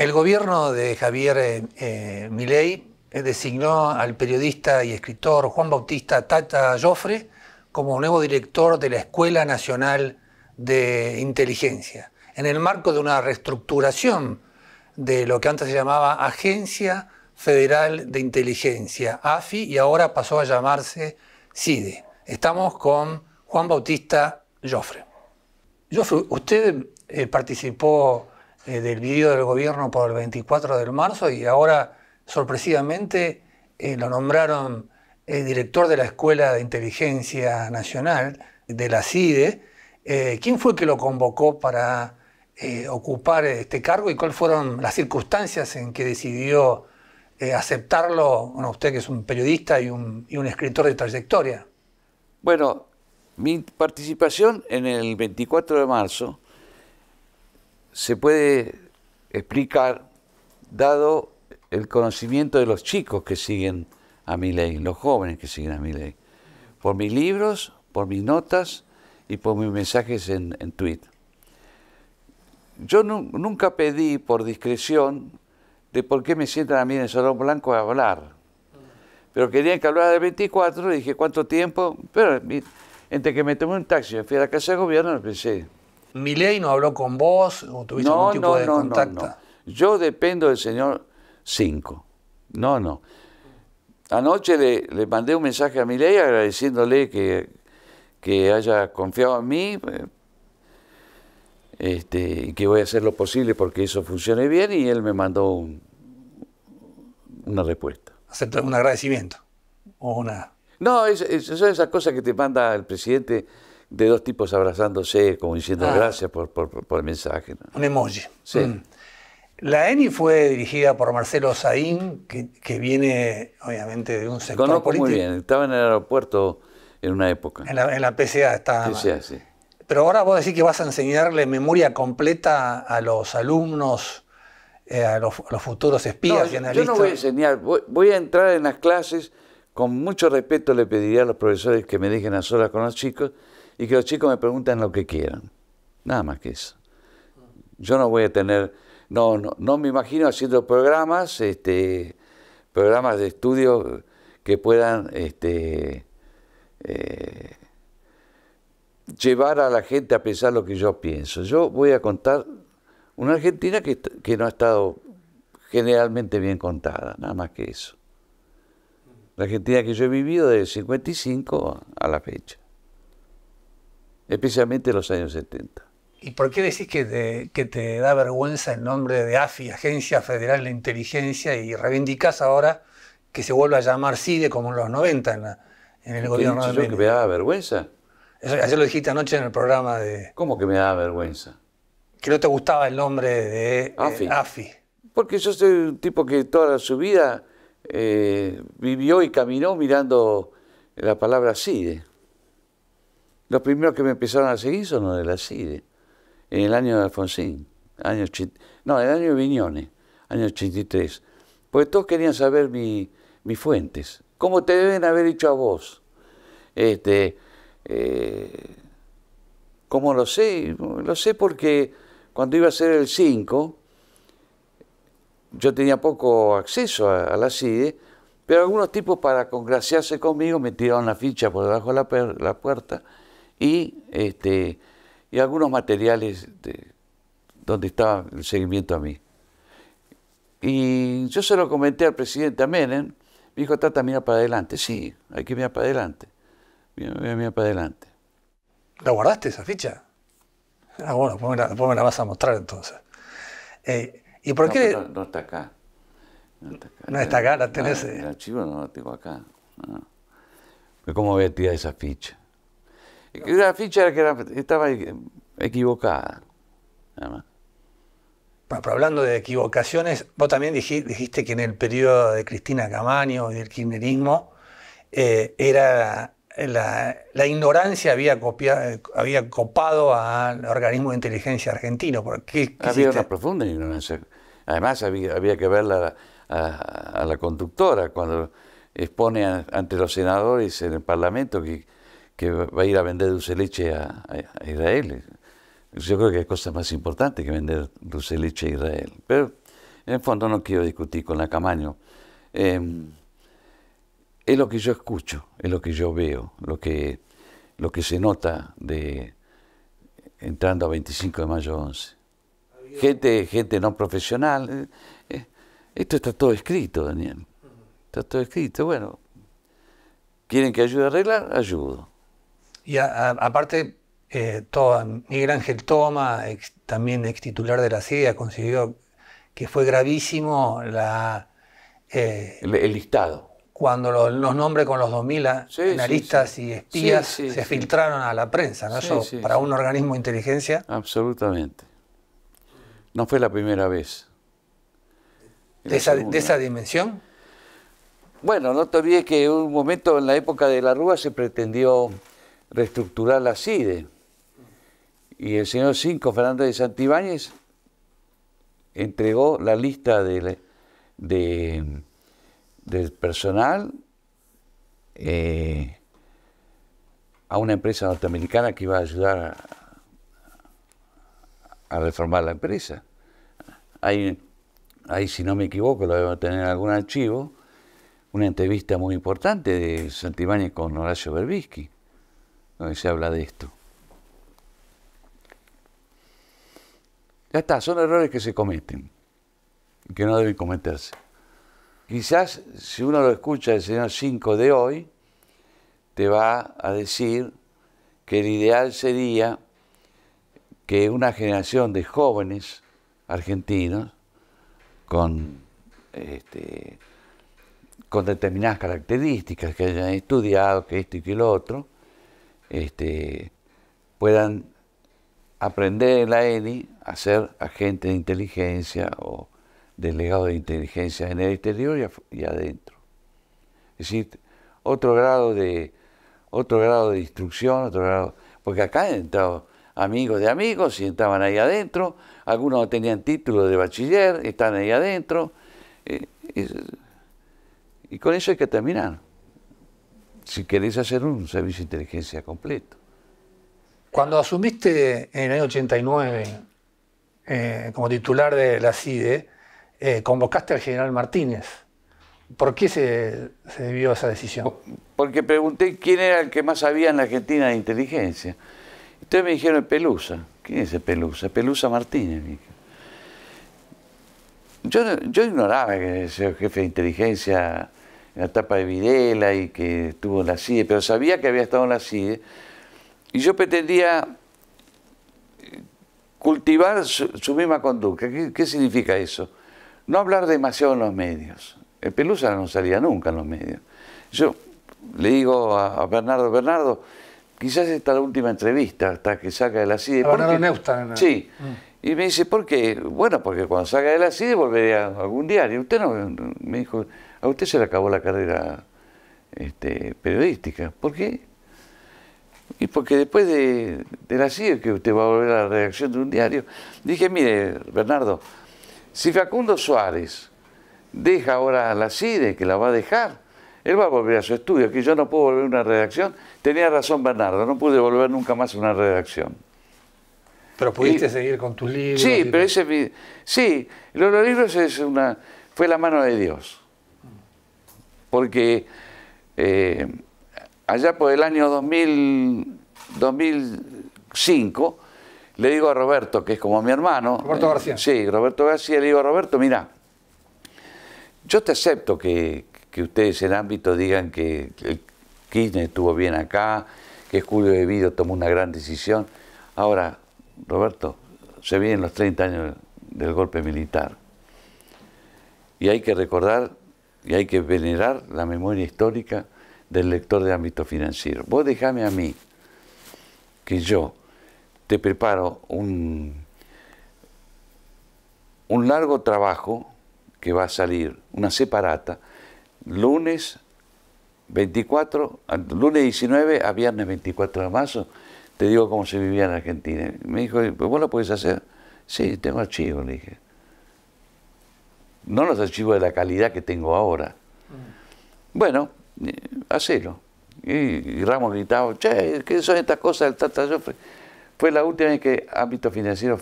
El gobierno de Javier eh, eh, Milei designó al periodista y escritor Juan Bautista Tata Joffre como nuevo director de la Escuela Nacional de Inteligencia, en el marco de una reestructuración de lo que antes se llamaba Agencia Federal de Inteligencia, AFI, y ahora pasó a llamarse CIDE. Estamos con Juan Bautista Joffre. Joffre, usted eh, participó eh, del video del gobierno por el 24 de marzo y ahora sorpresivamente eh, lo nombraron eh, director de la Escuela de Inteligencia Nacional, de la CIDE. ¿Quién fue que lo convocó para ocupar este cargo y cuáles fueron las circunstancias en que decidió aceptarlo? Bueno, usted que es un periodista y un escritor de trayectoria. Bueno, mi participación en el 24 de marzo se puede explicar dado el conocimiento de los chicos que siguen a mi ley, los jóvenes que siguen a mi ley, por mis libros, por mis notas y por mis mensajes en, en Yo nunca pedí por discreción de por qué me sientan a mí en el Salón Blanco a hablar. Pero querían que hablara de 24, dije, ¿cuánto tiempo? Pero entre que me tomé un taxi, me fui a la casa de gobierno, pensé, Milei no habló con vos o tuviste algún tipo de contacto? No, Yo dependo del señor 5. No, no. Anoche le, le, mandé un mensaje a Milei agradeciéndole que, que haya confiado en mí eh, este, y que voy a hacer lo posible porque eso funcione bien y él me mandó una respuesta. ¿Aceptó un agradecimiento? ¿O una... No, es, es, son esas cosas que te manda el presidente de dos tipos abrazándose, como diciendo ah. gracias por, por, el mensaje. Un emoji. Sí. Mm. La ENI fue dirigida por Marcelo Saín, que, que, viene obviamente de un sector político. muy bien, estaba en el aeropuerto en una época. En la, en PCA estaba. sí. Pero ahora vos decís que vas a enseñarle memoria completa a los alumnos, eh, a, los, futuros espías no, y analistas. Yo no voy a enseñar, voy a entrar en las clases, con mucho respeto le pediría a los profesores que me dejen a solas con los chicos, y que los chicos me preguntan lo que quieran. Nada más que eso. Yo no voy a tener, no, no, me imagino haciendo programas, este, programas de estudio que puedan este, eh, llevar a la gente a pensar lo que yo pienso. Yo voy a contar una Argentina que, no ha estado generalmente bien contada, nada más que eso. La Argentina que yo he vivido desde 55 a la fecha especialmente en los años 70. ¿Y por qué decís que te, da vergüenza el nombre de AFI, Agencia Federal de Inteligencia, y reivindicas ahora que se vuelva a llamar CIDE como en los 90 en, el gobierno de que me da vergüenza? Eso, ayer lo dijiste anoche en el programa de... ¿Cómo que me da vergüenza? Que no te gustaba el nombre de AFI. Porque yo soy un tipo que toda su vida eh, vivió y caminó mirando la palabra CIDE. Los primeros que me empezaron a seguir son los de la CIDE, en el año de Alfonsín, no, en el año de Viñones, año 83. Porque todos querían saber mi, mis fuentes. ¿Cómo te deben haber hecho a vos? Este, eh, ¿Cómo lo sé? Lo sé porque cuando iba a ser el 5, yo tenía poco acceso a, la CIDE, pero algunos tipos para congraciarse conmigo me tiraron la ficha por debajo de la puerta y, este, y algunos materiales donde estaba el seguimiento a mí. Y yo se lo comenté al presidente a Menem, me dijo, trata mira para adelante. Sí, hay que mirar para adelante. Mira, mira, para adelante. ¿La guardaste esa ficha? Ah, bueno, después me la, vas a mostrar entonces. Eh, ¿Y por qué? No, está acá. No está acá, la ah, tenés. el eh. archivo no lo tengo acá. Ah. ¿Cómo voy a tirar esa ficha? una ficha que estaba e- equivocada. pero hablando de equivocaciones, vos también dijiste, que en el periodo de Cristina Camaño y el kirchnerismo eh, era la, ignorancia había, copiado, había copado al organismo de inteligencia argentino. había una profunda ignorancia. Además había, que verla a, la conductora cuando expone ante los senadores en el Parlamento que que va a ir a vender dulce leche a, Israel. Yo creo que es cosa más importante que vender dulce leche a Israel. Pero en fondo no quiero discutir con la Camaño. Em, es lo que yo escucho, es lo que yo veo, lo que, lo que se nota de entrando a 25 de mayo 11. Gente, gente no profesional. Eh, eh, esto está todo escrito, Daniel. Está todo escrito. Bueno, ¿quieren que ayude a arreglar? Ayudo. Y aparte, eh, Miguel Ángel Toma, también ex titular de la CIA, consiguió que fue gravísimo la, eh, el, listado. Cuando los, nombres con los 2000 sí, analistas y espías se filtraron a la prensa, ¿no? Eso para un organismo de inteligencia. Absolutamente. No fue la primera vez. ¿De esa, ¿De esa, dimensión? Bueno, no te olvides que en un momento en la época de la Rúa se pretendió reestructurar la CIDE. Y el señor Cinco Fernández de Santibáñez entregó la lista de, del personal eh, a una empresa norteamericana que iba a ayudar a, reformar la empresa. Ahí, si no me equivoco, lo debo tener en algún archivo, una entrevista muy importante de Santibáñez con Horacio Berbisky donde se habla de esto. Ya está, son errores que se cometen, que no deben cometerse. Quizás si uno lo escucha el Señor 5 de hoy, te va a decir que el ideal sería que una generación de jóvenes argentinos con, este, con determinadas características, que hayan estudiado, que esto y que lo otro, este, puedan aprender en la ENI a ser agente de inteligencia o delegado de inteligencia en el exterior y, adentro. Es decir, otro grado de otro grado de instrucción, otro grado, porque acá han amigos de amigos y estaban ahí adentro, algunos tenían título de bachiller, están ahí adentro, y, eh, y con eso hay que terminar si queréis hacer un servicio de inteligencia completo. Cuando asumiste en el año 89 eh, como titular de la CIDE, eh, convocaste al general Martínez. ¿Por qué se, debió esa decisión? Porque pregunté quién era el que más sabía en la Argentina de inteligencia. Ustedes me dijeron Pelusa. ¿Quién es Pelusa? Pelusa Martínez. Yo, yo ignoraba que ese jefe de inteligencia en la etapa de Videla y que estuvo en la CIDE, pero sabía que había estado en la CIDE. Y yo pretendía eh, cultivar su, misma conducta. ¿Qué, significa eso? No hablar demasiado en los medios. El Pelusa no salía nunca en los medios. Yo le digo a, Bernardo, Bernardo, quizás esta es la última entrevista hasta que saca de la CIDE. Bernardo Neustadt. Sí. Mm. Y me dice, ¿por qué? Bueno, porque cuando salga de la CIDE volveré a algún diario. Usted no, me dijo, a usted se le acabó la carrera este, periodística. ¿Por qué? Y porque después de, la CIDE que usted va a volver a la redacción de un diario, dije, mire, Bernardo, si Facundo Suárez deja ahora la CIDE, que la va a dejar, él va a volver a su estudio, que yo no puedo volver a una redacción. Tenía razón Bernardo, no pude volver nunca más a una redacción. Pero pudiste seguir con tus libros. Sí, pero ese... Sí, los libros es una, fue la mano de Dios porque eh, allá por el año 2000, 2005 le digo a Roberto, que es como mi hermano. Roberto eh, García. sí, Roberto García, le digo a Roberto, mira, yo te acepto que, ustedes en ámbito digan que el Kirchner estuvo bien acá, que Julio De Vido tomó una gran decisión. Ahora, Roberto, se vienen los 30 años del golpe militar. Y hay que recordar y hay que venerar la memoria histórica del lector de ámbito financiero. Vos dejame a mí, que yo te preparo un, un largo trabajo que va a salir, una separata, lunes 24, lunes 19 a viernes 24 de marzo, te digo cómo se vivía en Argentina. Me dijo, ¿vos lo puedes hacer? Sí, tengo archivo, le dije no los archivos de la calidad que tengo ahora. Bueno, eh, hacelo. Y, Ramos gritaba, che, ¿qué son estas cosas del Fue la última vez que Ámbito Financiero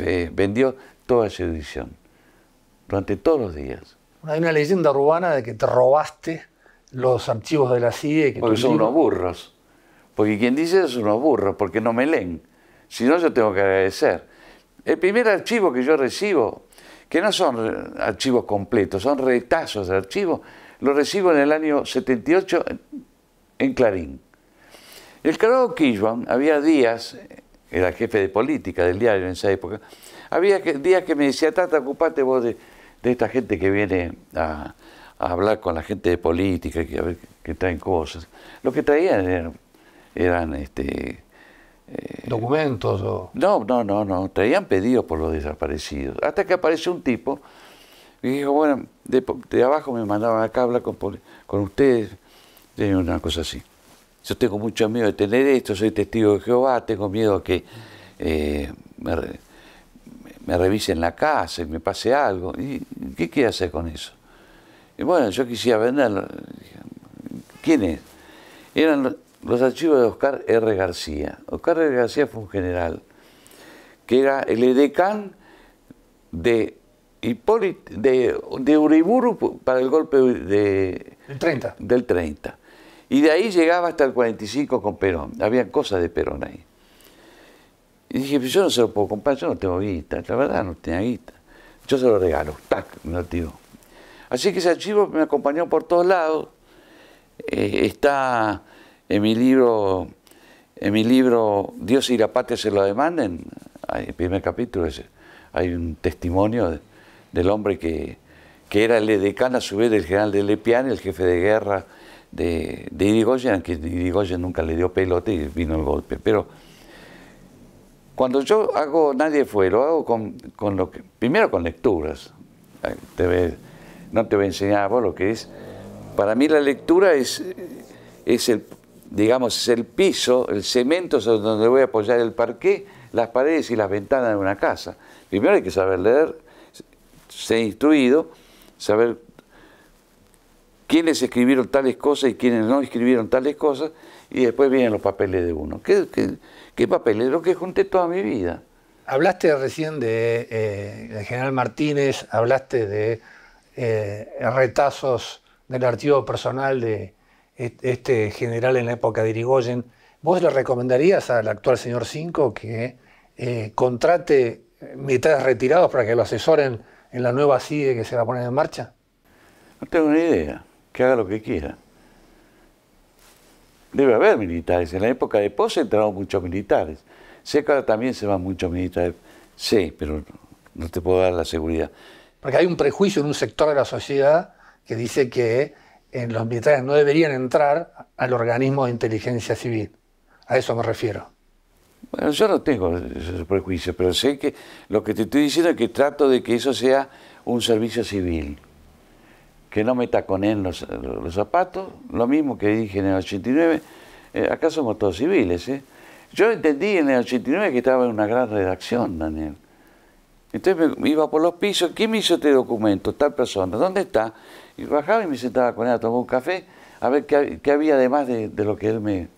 eh, vendió toda su edición, durante todos los días. Hay una leyenda urbana de que te robaste los archivos de la CIE porque son unos burros. Porque quien dice eso es unos burros, porque no me leen. Si no, yo tengo que agradecer. El primer archivo que yo recibo que no son archivos completos, son retazos de archivos, lo recibo en el año 78 en Clarín. El Carlos quijuan había días, era jefe de política del diario en esa época, había días que me decía, Tata, ocupate vos de, esta gente que viene a, hablar con la gente de política, que, que traen cosas. Lo que traían eran, eran este, ¿Documentos? O... No, no, no, no. Traían pedidos por los desaparecidos. Hasta que apareció un tipo y dijo, bueno, de, abajo me mandaban acá a hablar con, ustedes. de una cosa así. Yo tengo mucho miedo de tener esto, soy testigo de Jehová, tengo miedo que eh, me, revisen la casa y me pase algo. ¿Y qué quiere hacer con eso? Y bueno, yo quisiera venderlo. ¿Quién es? Eran los archivos de Oscar R. García. Oscar R. García fue un general que era el edecán de, de, Uriburu para el golpe del 30. Y de ahí llegaba hasta el 45 con Perón. Había cosas de Perón ahí. Y dije, pues yo no se lo puedo comprar, yo no tengo guita, la verdad no tenía guita. Yo se lo regalo, tac, me Así que ese archivo me acompañó por todos lados. Eh, está en mi libro, en mi libro Dios y la patria se lo demanden, en el primer capítulo hay un testimonio del hombre que, era el decano a su vez del general de Lepian, el jefe de guerra de, Irigoyen, aunque Irigoyen nunca le dio pelote y vino el golpe. Pero cuando yo hago Nadie fue, lo hago con, lo que, primero con lecturas. no te voy a enseñar a vos lo que es. Para mí la lectura es, es el digamos, es el piso, el cemento sobre donde voy a apoyar el parqué, las paredes y las ventanas de una casa. Primero hay que saber leer, ser instruido, saber quiénes escribieron tales cosas y quiénes no escribieron tales cosas, y después vienen los papeles de uno. ¿Qué, papeles? Lo que junté toda mi vida. Hablaste recién de, eh, general Martínez, hablaste de eh, retazos del archivo personal de, este general en la época de Irigoyen, ¿vos le recomendarías al actual señor Cinco que eh, contrate eh, militares retirados para que lo asesoren en la nueva CIDE que se va a poner en marcha? No tengo ni idea, que haga lo que quiera. Debe haber militares. En la época de Pose entraron muchos militares. Sé que también se van muchos militares. Sí, pero no te puedo dar la seguridad. Porque hay un prejuicio en un sector de la sociedad que dice que en los militares no deberían entrar al organismo de inteligencia civil. A eso me refiero. Bueno, yo no tengo ese prejuicios, pero sé que lo que te estoy diciendo es que trato de que eso sea un servicio civil. Que no meta con él los zapatos, lo mismo que dije en el 89. Eh, acá somos todos civiles. ¿eh? Yo entendí en el 89 que estaba en una gran redacción, Daniel. Entonces iba por los pisos. ¿Quién me hizo este documento? Tal persona. ¿Dónde está? Y bajaba y me sentaba con él a tomar un café, a ver qué, había además de, lo que él me,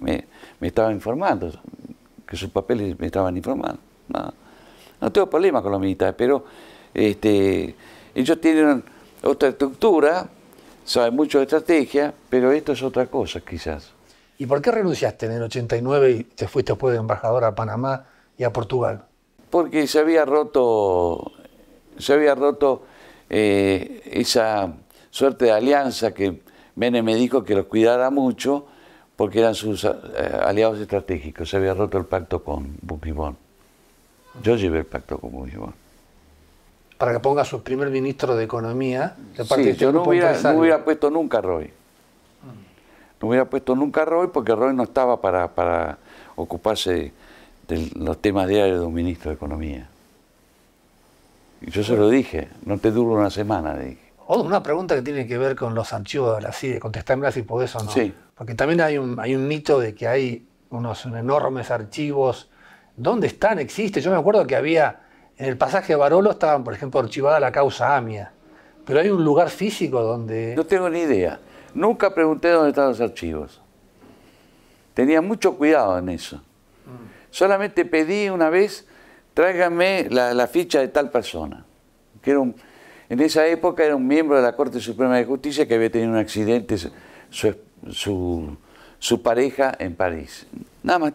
me, estaba informando, que sus papeles me estaban informando. No, tengo problema con los militares, pero este, ellos tienen otra estructura, saben mucho de estrategia, pero esto es otra cosa quizás. ¿Y por qué renunciaste en el 89 y te fuiste después de embajador a Panamá y a Portugal? Porque se había roto, se había roto eh, esa suerte de alianza que Menem me dijo que los cuidara mucho porque eran sus eh, aliados estratégicos. Se había roto el pacto con Bujibón. Yo llevé el pacto con Bujibón. Para que ponga a su primer ministro de Economía. yo no hubiera, puesto nunca a Roy. No hubiera puesto nunca a Roy porque Roy no estaba para ocuparse de los temas diarios de un ministro de Economía yo se lo dije, no te duro una semana, le dije. Una pregunta que tiene que ver con los archivos de la CIDE, contestarme si podés o no. Sí. Porque también hay un, hay un mito de que hay unos enormes archivos. ¿Dónde están? Existe. Yo me acuerdo que había, en el pasaje de Barolo estaban, por ejemplo, archivada la causa AMIA. Pero hay un lugar físico donde... No tengo ni idea. Nunca pregunté dónde estaban los archivos. Tenía mucho cuidado en eso. Mm. Solamente pedí una vez tráigame la, ficha de tal persona. en esa época era un miembro de la Corte Suprema de Justicia que había tenido un accidente su, pareja en París. Nada más,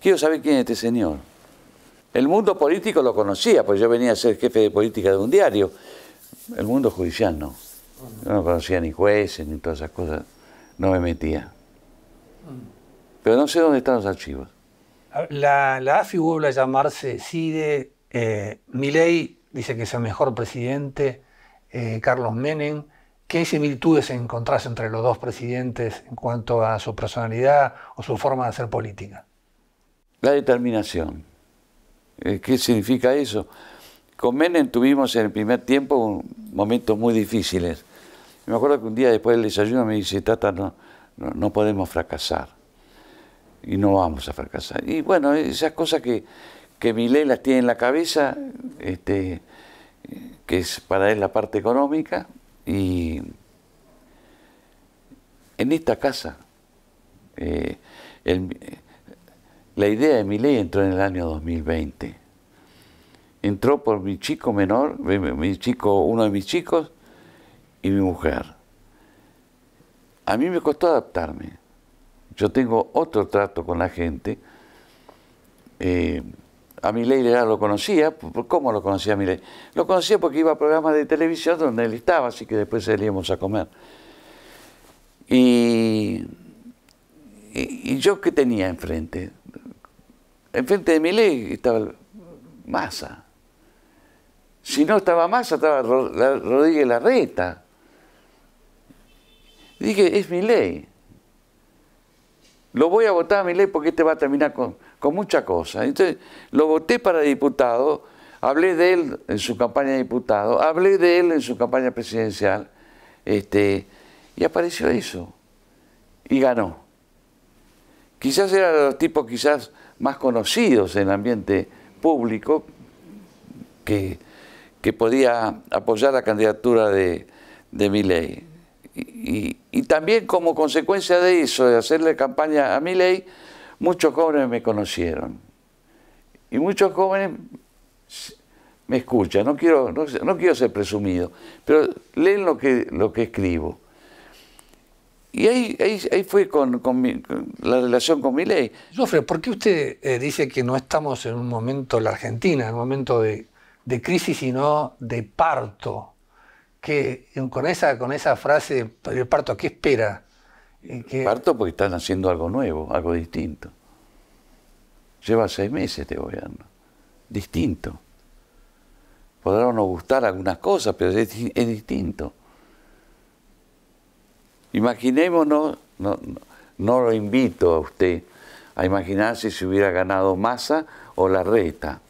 quiero saber quién es este señor. El mundo político lo conocía, pues yo venía a ser jefe de política de un diario. El mundo judicial no. Yo no conocía ni jueces ni todas esas cosas. No me metía. Pero no sé dónde están los archivos. La, AFI vuelve a llamarse CIDE. Eh, Milei dice que es el mejor presidente. Eh, Carlos Menem. ¿Qué similitudes encontrás entre los dos presidentes en cuanto a su personalidad o su forma de hacer política? La determinación. Eh, ¿Qué significa eso? Con Menem tuvimos en el primer tiempo momentos muy difíciles. Me acuerdo que un día después del desayuno me dice, Tata, no, no podemos fracasar y no vamos a fracasar. Y bueno, esas cosas que, que ley las tiene en la cabeza, este, que es para él la parte económica, y en esta casa, eh, la idea de ley entró en el año 2020. Entró por mi chico menor, mi chico, uno de mis chicos y mi mujer. A mí me costó adaptarme yo tengo otro trato con la gente. Eh, a le ley lo conocía. ¿Cómo lo conocía a ley? Lo conocía porque iba a programas de televisión donde él estaba, así que después salíamos a comer. Y, yo qué tenía enfrente? Enfrente de mi ley estaba Massa. Si no estaba Massa, estaba Rodríguez Larreta. dije, es mi ley lo voy a votar a mi ley porque este va a terminar con, con muchas cosas. Entonces, lo voté para diputado, hablé de él en su campaña de diputado, hablé de él en su campaña presidencial, este, y apareció eso, y ganó. Quizás era los tipos quizás más conocidos en el ambiente público que, que podía apoyar la candidatura de, de ley y, también como consecuencia de eso, de hacerle campaña a mi ley, muchos jóvenes me conocieron. Y muchos jóvenes me escuchan, no quiero, no, quiero ser presumido, pero leen lo que, lo que escribo. Y ahí, fue con, la relación con mi ley. Jofre, ¿por qué usted eh, dice que no estamos en un momento, la Argentina, en un momento de, de crisis, sino de parto? que con esa, con esa frase, el parto, ¿qué espera? Eh, parto porque están haciendo algo nuevo, algo distinto. Lleva seis meses este gobierno. Distinto. podrá no gustar algunas cosas, pero es, distinto. Imaginémonos, no, lo invito a usted a imaginar si se hubiera ganado masa o la reta.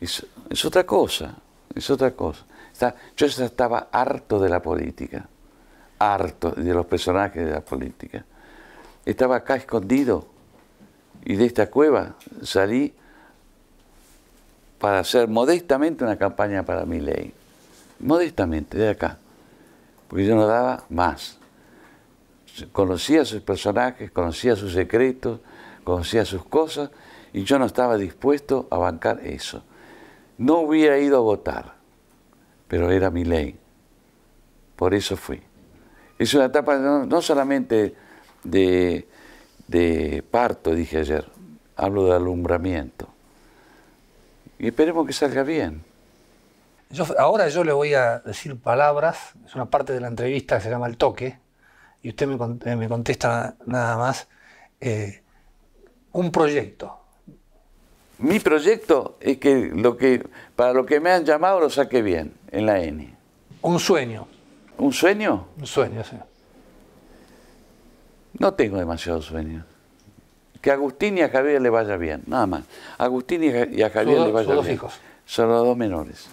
es otra cosa, es otra cosa yo estaba harto de la política, harto de los personajes de la política. Estaba acá escondido y de esta cueva salí para hacer modestamente una campaña para mi ley. Modestamente, de acá. Porque yo no daba más. Conocía sus personajes, conocía sus secretos, conocía sus cosas, y yo no estaba dispuesto a bancar eso. No hubiera ido a votar pero era mi ley. Por eso fui. Es una etapa no, solamente de, parto, dije ayer, hablo de alumbramiento. Y esperemos que salga bien. ahora yo le voy a decir palabras, es una parte de la entrevista que se llama El Toque, y usted me, eh, contesta nada más eh, un proyecto. Mi proyecto es que, lo que para lo que me han llamado lo saque bien en la N. Un sueño. ¿Un sueño? Un sueño, sí. No tengo demasiados sueños. Que a Agustín y a Javier le vaya bien, nada más. Agustín y a Javier le vaya bien. Son dos hijos. Son los dos menores.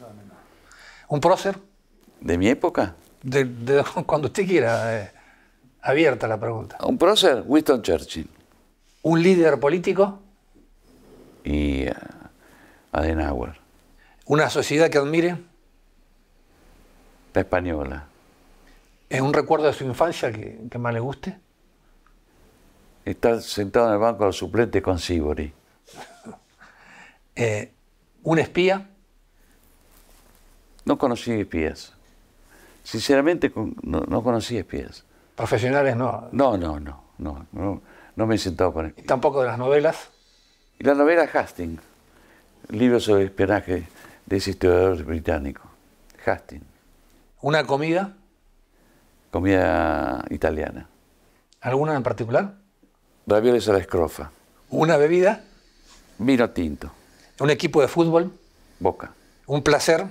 ¿Un prócer? ¿De mi época? De, cuando usted quiera. Eh, abierta la pregunta. ¿Un prócer? Winston Churchill. ¿Un líder político? Y eh, Adenauer. ¿Una sociedad que admire? la española. ¿Es un recuerdo de su infancia que, que más le guste? Está sentado en el banco de suplente con Sibori. Eh, ¿Un espía? No conocí espías. Sinceramente, no, conocí espías. ¿Profesionales no? No, no, no. No, no, me he sentado con espías. ¿Y tampoco de las novelas? Y la novela Hastings, libro sobre espionaje de ese historiador británico, Hastings. ¿Una comida? Comida italiana. ¿Alguna en particular? Ravioles a la escrofa. ¿Una bebida? Vino tinto. ¿Un equipo de fútbol? Boca. ¿Un placer?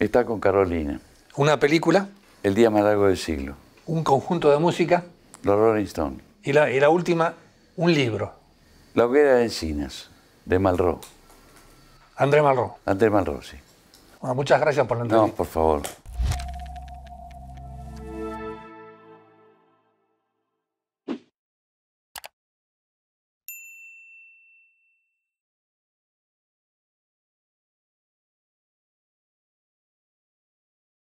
Está con Carolina. ¿Una película? El día más largo del siglo. ¿Un conjunto de música? Los Rolling Stones. Y la, y la última, un libro. La hoguera de encinas, de Malro. André Malro. André Malro, sí. Bueno, muchas gracias por la entrevista. No, por favor.